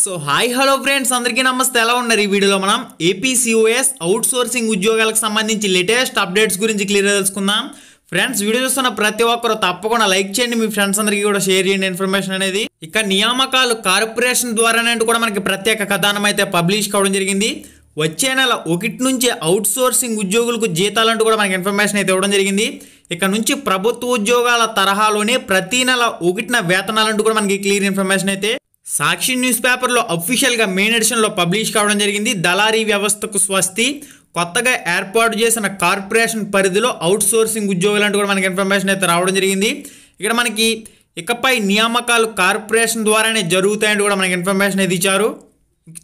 so hi hello friends అందరికీ నమస్తే ఎలా ఉన్నారు ఈ వీడియోలో మనం ఏపీసీఓఎస్ అవుట్ సోర్సింగ్ ఉద్యోగాలకు సంబంధించి లేటెస్ట్ అప్డేట్స్ గురించి క్లియర్ తెలుసుకుందాం ఫ్రెండ్స్ వీడియో చూస్తున్న ప్రతి ఒక్కరు తప్పకుండా లైక్ చేయండి మీ ఫ్రెండ్స్ అందరికీ కూడా షేర్ చేయండి ఇన్ఫర్మేషన్ అనేది ఇక నియామకాలు కార్పొరేషన్ ద్వారానే కూడా మనకి ప్రత్యేక కథనం అయితే పబ్లిష్ కావడం జరిగింది వచ్చే నెల ఒకటి నుంచి అవుట్ సోర్సింగ్ ఉద్యోగులకు జీతాలంటూ కూడా మనకి ఇన్ఫర్మేషన్ అయితే ఇవ్వడం జరిగింది ఇక నుంచి ప్రభుత్వ ఉద్యోగాల తరహాలోనే ప్రతి నెల ఒకటిన వేతనాలంటూ కూడా మనకి క్లియర్ ఇన్ఫర్మేషన్ అయితే సాక్షి న్యూస్ పేపర్లో అఫీషియల్గా మెయిన్ ఎడిషన్లో పబ్లిష్ కావడం జరిగింది దళారీ వ్యవస్థకు స్వస్తి కొత్తగా ఏర్పాటు చేసిన కార్పొరేషన్ పరిధిలో అవుట్ సోర్సింగ్ ఉద్యోగులు అంటూ కూడా మనకి ఇన్ఫర్మేషన్ అయితే రావడం జరిగింది ఇక్కడ మనకి ఇకపై నియామకాలు కార్పొరేషన్ ద్వారానే జరుగుతాయంటూ కూడా మనకి ఇన్ఫర్మేషన్ అయితే ఇచ్చారు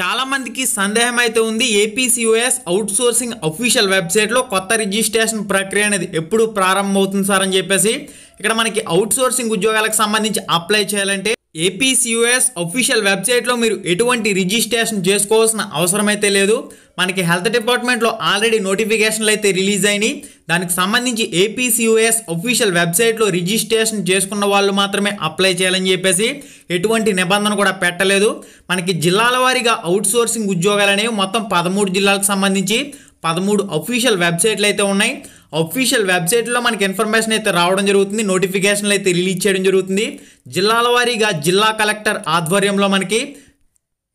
చాలామందికి సందేహం అయితే ఉంది ఏపీసీఓఎస్ అవుట్ సోర్సింగ్ అఫీషియల్ వెబ్సైట్లో కొత్త రిజిస్ట్రేషన్ ప్రక్రియ అనేది ఎప్పుడు ప్రారంభమవుతుంది సార్ అని చెప్పేసి ఇక్కడ మనకి అవుట్ సోర్సింగ్ ఉద్యోగాలకు సంబంధించి అప్లై చేయాలంటే ఏపీసీయూఎస్ అఫీషియల్ వెబ్సైట్లో మీరు ఎటువంటి రిజిస్ట్రేషన్ చేసుకోవాల్సిన అవసరం అయితే లేదు మనకి హెల్త్ డిపార్ట్మెంట్లో ఆల్రెడీ నోటిఫికేషన్లు అయితే రిలీజ్ అయినాయి దానికి సంబంధించి ఏపీసీయూఎస్ అఫీషియల్ వెబ్సైట్లో రిజిస్ట్రేషన్ చేసుకున్న వాళ్ళు మాత్రమే అప్లై చేయాలని చెప్పేసి ఎటువంటి నిబంధన కూడా పెట్టలేదు మనకి జిల్లాల వారీగా అవుట్సోర్సింగ్ ఉద్యోగాలు అనేవి మొత్తం పదమూడు జిల్లాలకు సంబంధించి పదమూడు అఫీషియల్ వెబ్సైట్లు అయితే ఉన్నాయి అఫీషియల్ వెబ్సైట్లో మనకి ఇన్ఫర్మేషన్ అయితే రావడం జరుగుతుంది నోటిఫికేషన్లు అయితే రిలీజ్ చేయడం జరుగుతుంది జిల్లాల వారీగా జిల్లా కలెక్టర్ ఆధ్వర్యంలో మనకి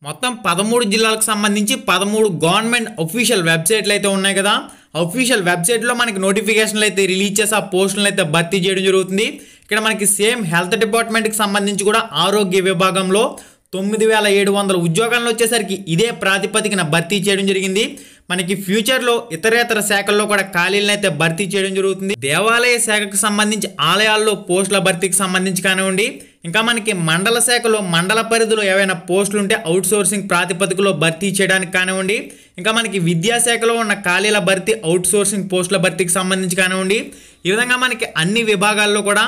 మొత్తం పదమూడు జిల్లాలకు సంబంధించి పదమూడు గవర్నమెంట్ అఫీషియల్ వెబ్సైట్లు అయితే ఉన్నాయి కదా అఫీషియల్ వెబ్సైట్లో మనకి నోటిఫికేషన్లు అయితే రిలీజ్ చేసి ఆ పోస్టులను అయితే భర్తీ చేయడం జరుగుతుంది ఇక్కడ మనకి సేమ్ హెల్త్ డిపార్ట్మెంట్కి సంబంధించి కూడా ఆరోగ్య విభాగంలో తొమ్మిది వేల ఏడు వందల ఉద్యోగాలను వచ్చేసరికి ఇదే ప్రాతిపదికన భర్తీ చేయడం జరిగింది మనకి ఫ్యూచర్లో ఇతరేతర శాఖల్లో కూడా ఖాళీలను అయితే భర్తీ చేయడం జరుగుతుంది దేవాలయ శాఖకు సంబంధించి ఆలయాల్లో పోస్టుల భర్తీకి సంబంధించి కానివ్వండి ఇంకా మనకి మండల శాఖలో మండల పరిధిలో ఏవైనా పోస్టులు ఉంటే అవుట్ సోర్సింగ్ ప్రాతిపదికలో భర్తీ చేయడానికి కానివ్వండి ఇంకా మనకి విద్యాశాఖలో ఉన్న ఖాళీల భర్తీ సోర్సింగ్ పోస్టుల భర్తీకి సంబంధించి కానివ్వండి ఈ విధంగా మనకి అన్ని విభాగాల్లో కూడా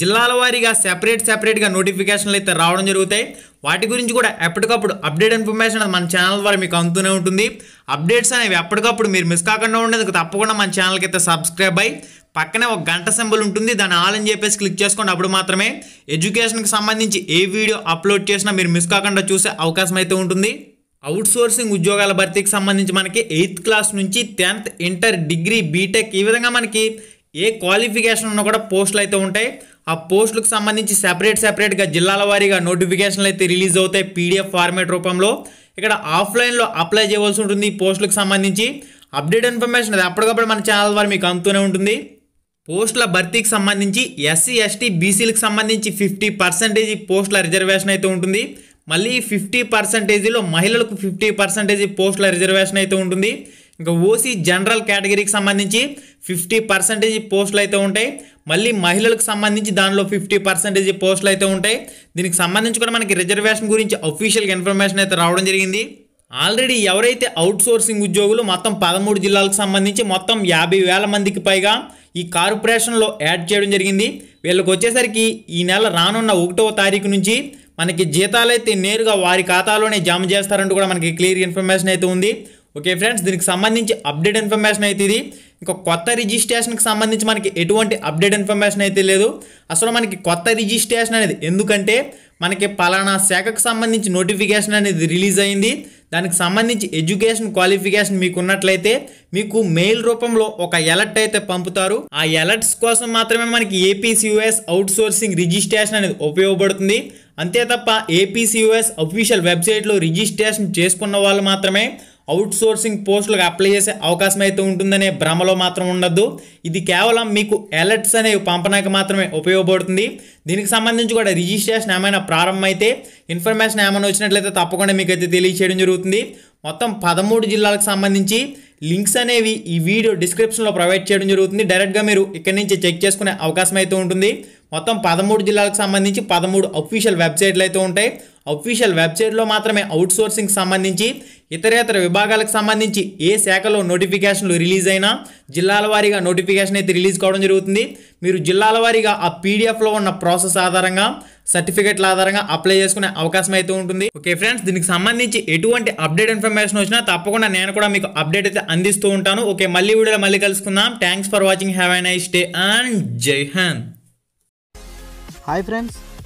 జిల్లాల వారీగా సెపరేట్ సెపరేట్గా నోటిఫికేషన్లు అయితే రావడం జరుగుతాయి వాటి గురించి కూడా ఎప్పటికప్పుడు అప్డేట్ ఇన్ఫర్మేషన్ మన ఛానల్ ద్వారా మీకు అందుతూనే ఉంటుంది అప్డేట్స్ అనేవి ఎప్పటికప్పుడు మీరు మిస్ కాకుండా ఉండేందుకు తప్పకుండా మన ఛానల్కి అయితే సబ్స్క్రైబ్ అయ్యి పక్కనే ఒక గంట సింబల్ ఉంటుంది దాన్ని ఆల్ అని చెప్పేసి క్లిక్ చేసుకోండి అప్పుడు మాత్రమే ఎడ్యుకేషన్కి సంబంధించి ఏ వీడియో అప్లోడ్ చేసినా మీరు మిస్ కాకుండా చూసే అవకాశం అయితే ఉంటుంది అవుట్ సోర్సింగ్ ఉద్యోగాల భర్తీకి సంబంధించి మనకి ఎయిత్ క్లాస్ నుంచి టెన్త్ ఇంటర్ డిగ్రీ బీటెక్ ఈ విధంగా మనకి ఏ క్వాలిఫికేషన్ ఉన్నా కూడా పోస్టులు అయితే ఉంటాయి ఆ పోస్టులకు సంబంధించి సెపరేట్ సెపరేట్గా జిల్లాల వారీగా నోటిఫికేషన్లు అయితే రిలీజ్ అవుతాయి పీడిఎఫ్ ఫార్మేట్ రూపంలో ఇక్కడ ఆఫ్లైన్లో అప్లై చేయవలసి ఉంటుంది ఈ పోస్టులకు సంబంధించి అప్డేట్ ఇన్ఫర్మేషన్ అది అప్పటికప్పుడు మన ఛానల్ ద్వారా మీకు అందుతూనే ఉంటుంది పోస్టుల భర్తీకి సంబంధించి ఎస్సీ ఎస్టీ బీసీలకు సంబంధించి ఫిఫ్టీ పర్సెంటేజ్ పోస్టుల రిజర్వేషన్ అయితే ఉంటుంది మళ్ళీ ఫిఫ్టీ పర్సెంటేజీలో మహిళలకు ఫిఫ్టీ పర్సెంటేజ్ పోస్టుల రిజర్వేషన్ అయితే ఉంటుంది ఇంకా ఓసీ జనరల్ కేటగిరీకి సంబంధించి ఫిఫ్టీ పర్సెంటేజ్ పోస్టులు అయితే ఉంటాయి మళ్ళీ మహిళలకు సంబంధించి దానిలో ఫిఫ్టీ పర్సెంటేజ్ పోస్టులు అయితే ఉంటాయి దీనికి సంబంధించి కూడా మనకి రిజర్వేషన్ గురించి అఫీషియల్గా ఇన్ఫర్మేషన్ అయితే రావడం జరిగింది ఆల్రెడీ ఎవరైతే అవుట్సోర్సింగ్ ఉద్యోగులు మొత్తం పదమూడు జిల్లాలకు సంబంధించి మొత్తం యాభై వేల మందికి పైగా ఈ కార్పొరేషన్లో యాడ్ చేయడం జరిగింది వీళ్ళకి వచ్చేసరికి ఈ నెల రానున్న ఒకటవ తారీఖు నుంచి మనకి జీతాలైతే నేరుగా వారి ఖాతాలోనే జమ చేస్తారంటూ కూడా మనకి క్లియర్ ఇన్ఫర్మేషన్ అయితే ఉంది ఓకే ఫ్రెండ్స్ దీనికి సంబంధించి అప్డేట్ ఇన్ఫర్మేషన్ అయితే ఇది ఇంకా కొత్త రిజిస్ట్రేషన్కి సంబంధించి మనకి ఎటువంటి అప్డేట్ ఇన్ఫర్మేషన్ అయితే లేదు అసలు మనకి కొత్త రిజిస్ట్రేషన్ అనేది ఎందుకంటే మనకి పలానా శాఖకు సంబంధించి నోటిఫికేషన్ అనేది రిలీజ్ అయింది దానికి సంబంధించి ఎడ్యుకేషన్ క్వాలిఫికేషన్ మీకు ఉన్నట్లయితే మీకు మెయిల్ రూపంలో ఒక ఎలర్ట్ అయితే పంపుతారు ఆ ఎలర్ట్స్ కోసం మాత్రమే మనకి ఏపీసీయూఎస్ అవుట్ సోర్సింగ్ రిజిస్ట్రేషన్ అనేది ఉపయోగపడుతుంది అంతే తప్ప ఏపీసీయూఎస్ అఫీషియల్ వెబ్సైట్లో రిజిస్ట్రేషన్ చేసుకున్న వాళ్ళు మాత్రమే అవుట్ సోర్సింగ్ పోస్టులకు అప్లై చేసే అవకాశం అయితే ఉంటుందనే భ్రమలో మాత్రం ఉండద్దు ఇది కేవలం మీకు ఎలర్ట్స్ అనేవి పంపడానికి మాత్రమే ఉపయోగపడుతుంది దీనికి సంబంధించి కూడా రిజిస్ట్రేషన్ ఏమైనా ప్రారంభమైతే ఇన్ఫర్మేషన్ ఏమైనా వచ్చినట్లయితే తప్పకుండా మీకు అయితే తెలియచేయడం జరుగుతుంది మొత్తం పదమూడు జిల్లాలకు సంబంధించి లింక్స్ అనేవి ఈ వీడియో డిస్క్రిప్షన్లో ప్రొవైడ్ చేయడం జరుగుతుంది డైరెక్ట్గా మీరు ఇక్కడి నుంచి చెక్ చేసుకునే అవకాశం అయితే ఉంటుంది మొత్తం పదమూడు జిల్లాలకు సంబంధించి పదమూడు అఫీషియల్ వెబ్సైట్లు అయితే ఉంటాయి అఫీషియల్ వెబ్సైట్లో మాత్రమే అవుట్సోర్సింగ్ సంబంధించి ఇతరేతర విభాగాలకు సంబంధించి ఏ శాఖలో నోటిఫికేషన్లు రిలీజ్ అయినా జిల్లాల వారీగా నోటిఫికేషన్ అయితే రిలీజ్ కావడం జరుగుతుంది మీరు జిల్లాల వారీగా ఆ పీడిఎఫ్లో ఉన్న ప్రాసెస్ ఆధారంగా సర్టిఫికేట్ల ఆధారంగా అప్లై చేసుకునే అవకాశం అయితే ఉంటుంది ఓకే ఫ్రెండ్స్ దీనికి సంబంధించి ఎటువంటి అప్డేట్ ఇన్ఫర్మేషన్ వచ్చినా తప్పకుండా నేను కూడా మీకు అప్డేట్ అయితే అందిస్తూ ఉంటాను ఓకే మళ్ళీ వీడియోలో మళ్ళీ కలుసుకుందాం thanks for watching have a nice day and Jai హాన్ హాయ్ ఫ్రెండ్స్